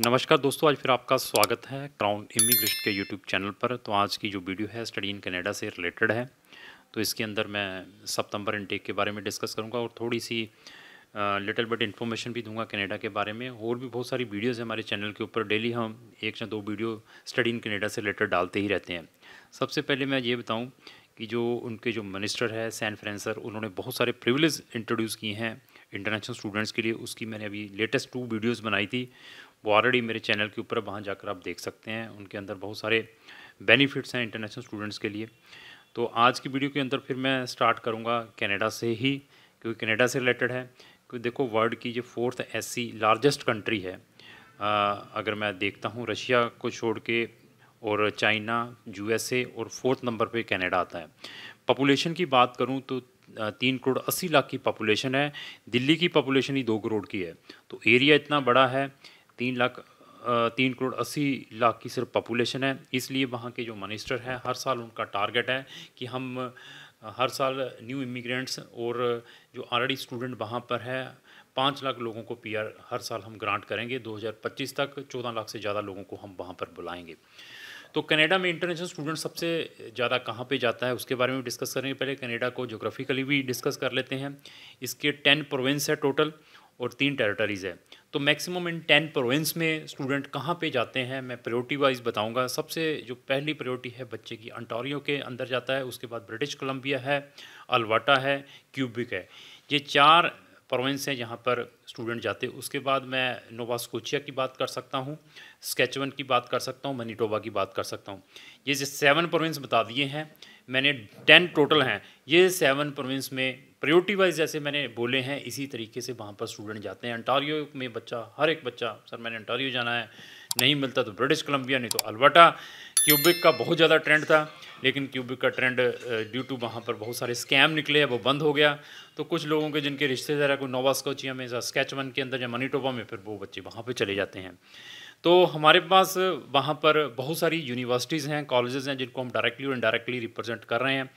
नमस्कार दोस्तों आज फिर आपका स्वागत है क्राउन इमिग्रेशन के यूट्यूब चैनल पर तो आज की जो वीडियो है स्टडी इन कनाडा से रिलेटेड है तो इसके अंदर मैं सितंबर इनटेक के बारे में डिस्कस करूंगा और थोड़ी सी लिटिल बट इन्फॉर्मेशन भी दूंगा कनाडा के बारे में और भी बहुत सारी वीडियोज़ हैं हमारे चैनल के ऊपर डेली हम एक या दो वीडियो स्टडी इन कनेडा से रिलेटेड डालते ही रहते हैं सबसे पहले मैं ये बताऊँ कि जो उनके जो मिनिस्टर है सैन फ्रेंसर उन्होंने बहुत सारे प्रिविलेज इंट्रोड्यूस किए हैं इंटरनेशनल स्टूडेंट्स के लिए उसकी मैंने अभी लेटेस्ट टू वीडियोस बनाई थी वो ऑलरेडी मेरे चैनल के ऊपर वहाँ जाकर आप देख सकते हैं उनके अंदर बहुत सारे बेनिफिट्स हैं इंटरनेशनल स्टूडेंट्स के लिए तो आज की वीडियो के अंदर फिर मैं स्टार्ट करूँगा कैनेडा से ही क्योंकि कैनेडा से रिलेटेड है क्योंकि देखो वर्ल्ड की जो फोर्थ ऐसी लार्जेस्ट कंट्री है आ, अगर मैं देखता हूँ रशिया को छोड़ के और चाइना यू और फोर्थ नंबर पर कैनेडा आता है पॉपुलेशन की बात करूँ तो तीन करोड़ अस्सी लाख की पॉपुलेशन है दिल्ली की पॉपुलेशन ही दो करोड़ की है तो एरिया इतना बड़ा है तीन लाख तीन करोड़ अस्सी लाख की सिर्फ पॉपुलेशन है इसलिए वहाँ के जो मिनिस्टर हैं हर साल उनका टारगेट है कि हम हर साल न्यू इमिग्रेंट्स और जो ऑलरेडी स्टूडेंट वहाँ पर है पाँच लाख लोगों को पीआर हर साल हम ग्रांट करेंगे 2025 तक चौदह लाख से ज़्यादा लोगों को हम वहाँ पर बुलाएंगे तो कनाडा में इंटरनेशनल स्टूडेंट सबसे ज़्यादा कहाँ पे जाता है उसके बारे में डिस्कस करेंगे पहले कनाडा को जोग्राफिकली भी डिस्कस कर लेते हैं इसके टेन प्रोविंस है टोटल और तीन टेरिटरीज़ है तो मैक्सिमम इन टेन प्रोविंस में स्टूडेंट कहाँ पे जाते हैं मैं प्रायोरिटी वाइज बताऊंगा सबसे जो पहली प्रायोरिटी है बच्चे की अंटोरियो के अंदर जाता है उसके बाद ब्रिटिश कोलंबिया है अलवाटा है क्यूबिक है ये चार प्रोविंस हैं जहाँ पर स्टूडेंट जाते हैं उसके बाद मैं नोवास्कोचिया की बात कर सकता हूँ स्केचवन की बात कर सकता हूँ मनीटोबा की बात कर सकता हूँ ये जो सेवन प्रोविंस बता दिए हैं मैंने टेन टोटल हैं ये सेवन प्रोविंस में प्रायोरिटी वाइज जैसे मैंने बोले हैं इसी तरीके से वहाँ पर स्टूडेंट जाते हैं अंटारियो में बच्चा हर एक बच्चा सर मैंने अंटारियो जाना है नहीं मिलता तो ब्रिटिश कोलंबिया नहीं तो अल्बर्टा क्यूबिक का बहुत ज़्यादा ट्रेंड था लेकिन क्यूबिक का ट्रेंड ड्यू टू वहाँ पर बहुत सारे स्कैम निकले हैं वो बंद हो गया तो कुछ लोगों के जिनके रिश्तेदार है कोई नोवा स्कोचिया में वन के अंदर या मनीटोबा में फिर वो बच्चे वहाँ पर चले जाते हैं तो हमारे पास वहाँ पर बहुत सारी यूनिवर्सिटीज़ हैं कॉलेजेस हैं जिनको हम डायरेक्टली और इनडायरेक्टली रिप्रेजेंट कर रहे हैं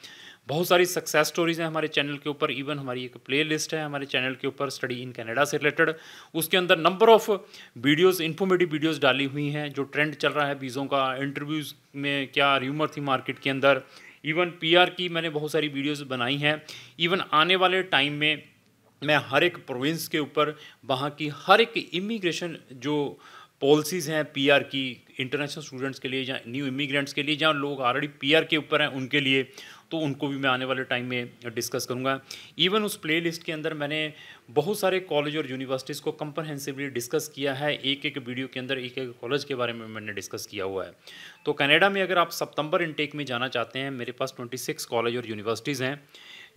बहुत सारी सक्सेस स्टोरीज़ हैं हमारे चैनल के ऊपर इवन हमारी एक प्ले लिस्ट है हमारे चैनल के ऊपर स्टडी इन कनाडा से रिलेटेड उसके अंदर number of videos informative videos डाली हुई हैं जो ट्रेंड चल रहा है बीज़ों का इंटरव्यूज़ में क्या र्यूमर थी मार्केट के अंदर इवन आर की मैंने बहुत सारी वीडियोज़ बनाई हैं इवन आने वाले टाइम में मैं हर एक प्रोविंस के ऊपर वहाँ की हर एक इमिग्रेशन जो पॉलिसीज़ हैं पीआर की इंटरनेशनल स्टूडेंट्स के लिए या न्यू इमिग्रेंट्स के लिए जहाँ लोग ऑलरेडी पीआर के ऊपर हैं उनके लिए तो उनको भी मैं आने वाले टाइम में डिस्कस करूँगा इवन उस प्ले लिस्ट के अंदर मैंने बहुत सारे कॉलेज और यूनिवर्सिटीज़ को कंप्रहेंसिवली डिस्कस किया है एक एक वीडियो के अंदर एक एक कॉलेज के बारे में मैंने डिस्कस किया हुआ है तो कनाडा में अगर आप सितंबर इनटेक में जाना चाहते हैं मेरे पास 26 कॉलेज और यूनिवर्सिटीज़ हैं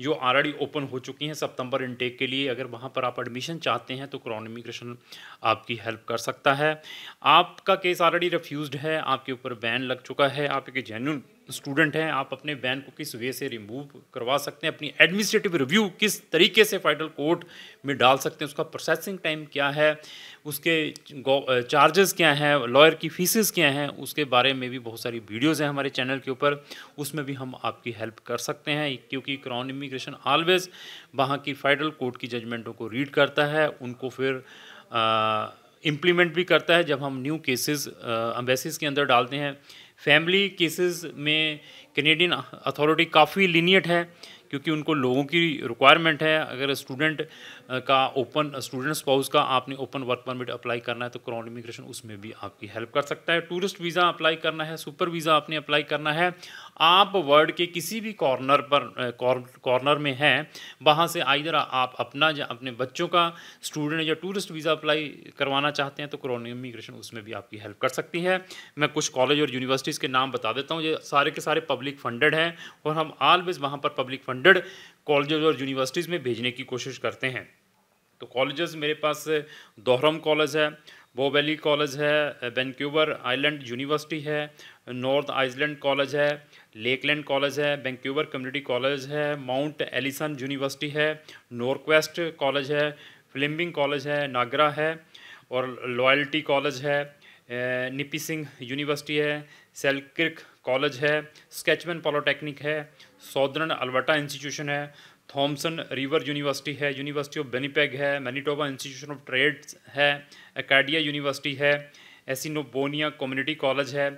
जो ऑलरेडी ओपन हो चुकी हैं सितंबर इनटेक के लिए अगर वहाँ पर आप एडमिशन चाहते हैं तो क्रॉन इमिग्रेशन आपकी हेल्प कर सकता है आपका केस ऑलरेडी रिफ्यूज़ है आपके ऊपर बैन लग चुका है आप एक जेन्यून स्टूडेंट हैं आप अपने बैन को किस वे से रिमूव करवा सकते हैं अपनी एडमिनिस्ट्रेटिव रिव्यू किस तरीके से फाइनल कोर्ट में डाल सकते हैं उसका प्रोसेसिंग टाइम क्या है उसके चार्जेस क्या हैं लॉयर की फीसेस क्या हैं उसके बारे में भी बहुत सारी वीडियोज़ हैं हमारे चैनल के ऊपर उसमें भी हम आपकी हेल्प कर सकते हैं क्योंकि क्राउन इमिग्रेशन ऑलवेज़ वहाँ की फेडरल कोर्ट की जजमेंटों को रीड करता है उनको फिर इम्प्लीमेंट भी करता है जब हम न्यू केसेस एम्बेसीज के अंदर डालते हैं फैमिली केसेस में कैनेडियन अथॉरिटी काफ़ी लीनियट है क्योंकि उनको लोगों की रिक्वायरमेंट है अगर स्टूडेंट का ओपन स्टूडेंट स्पाउस का आपने ओपन वर्क परमिट अप्लाई करना है तो क्राउन इमिग्रेशन उसमें भी आपकी हेल्प कर सकता है टूरिस्ट वीज़ा अप्लाई करना है सुपर वीज़ा आपने अप्लाई करना है आप वर्ल्ड के किसी भी कॉर्नर पर कॉर्नर में हैं वहाँ से आइधर आप अपना या अपने बच्चों का स्टूडेंट या टूरिस्ट वीज़ा अप्लाई करवाना चाहते हैं तो क्रोन इमिग्रेशन उसमें भी आपकी हेल्प कर सकती है मैं कुछ कॉलेज और यूनिवर्सिटीज़ के नाम बता देता हूँ ये सारे के सारे पब्लिक फंडेड हैं और हम ऑलवेज़ वहाँ पर पब्लिक फंडेड कॉलेज और यूनिवर्सिटीज़ में भेजने की कोशिश करते हैं तो कॉलेजेस मेरे पास दोहरम कॉलेज है बो वैली कॉलेज है वैंक्यूवर आइलैंड यूनिवर्सिटी है नॉर्थ आइसलैंड कॉलेज है लेकलैंड कॉलेज है वैंक्यूवर कम्युनिटी कॉलेज है माउंट एलिसन यूनिवर्सिटी है नॉर्थ कॉलेज है फिल्मिंग कॉलेज है नागरा है और लॉयल्टी कॉलेज है निपी सिंह यूनिवर्सिटी है सेलक्रिक कॉलेज है स्केचमैन पॉलिटेक्निक है सौदर्न अल्बर्टा इंस्टीट्यूशन है थॉमसन रिवर यूनिवर्सिटी है यूनिवर्सिटी ऑफ बेनीपेग है मैनीटोबा इंस्टीट्यूशन ऑफ ट्रेड्स है एकेडिया यूनिवर्सिटी है एसिनोबोनिया कम्युनिटी कॉलेज है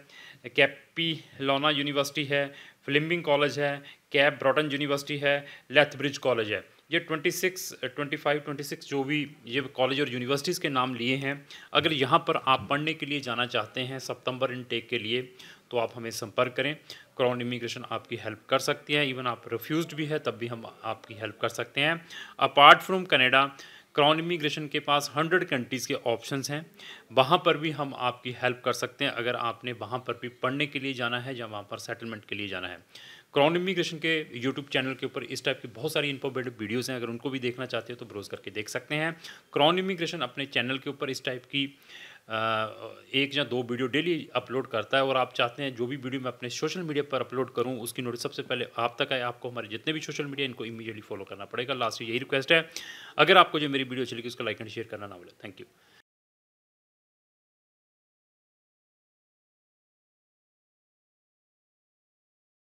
कैपीलोना यूनिवर्सिटी है फिल्मिंग कॉलेज है कैप ब्रॉटन यूनिवर्सिटी है लेथब्रिज कॉलेज है ये twenty twenty six five twenty six जो भी ये कॉलेज और यूनिवर्सिटीज़ के नाम लिए हैं अगर यहाँ पर आप पढ़ने के लिए जाना चाहते हैं सितंबर इनटेक के लिए तो आप हमें संपर्क करें क्राउन इमिग्रेशन आपकी हेल्प कर सकती है इवन आप रिफ्यूज़ भी है तब भी हम आपकी हेल्प कर सकते हैं apart from Canada Crown Immigration के पास हंड्रेड कंट्रीज़ के ऑप्शंस हैं वहाँ पर भी हम आपकी हेल्प कर सकते हैं अगर आपने वहाँ पर भी पढ़ने के लिए जाना है या वहाँ पर सेटलमेंट के लिए जाना है क्राउन इमिग्रेशन के यूट्यूब चैनल के ऊपर इस टाइप की बहुत सारी इन्फॉर्मेटिव वीडियोस हैं अगर उनको भी देखना चाहते हो तो ब्रोज़ करके देख सकते हैं क्राउन इमिग्रेशन अपने चैनल के ऊपर इस टाइप की एक या दो वीडियो डेली अपलोड करता है और आप चाहते हैं जो भी वीडियो मैं अपने सोशल मीडिया पर अपलोड करूं उसकी नोटिस सबसे पहले आप तक आए आपको हमारे जितने भी सोशल मीडिया इनको इमीडिएटली फॉलो करना पड़ेगा लास्ट यही रिक्वेस्ट है अगर आपको जो मेरी वीडियो चली उसका लाइक एंड शेयर करना ना बोले थैंक यू